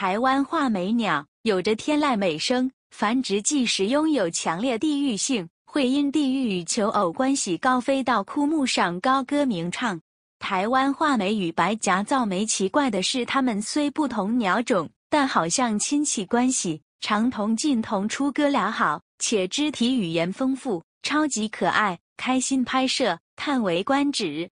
台湾画眉鸟有着天籁美声，繁殖季时拥有强烈地域性，会因地域与求偶关系高飞到枯木上高歌鸣唱。台湾画眉与白颊噪鹛，奇怪的是，它们虽不同鸟种，但好像亲戚关系，常同进同出，哥俩好，且肢体语言丰富，超级可爱，开心拍摄，叹为观止。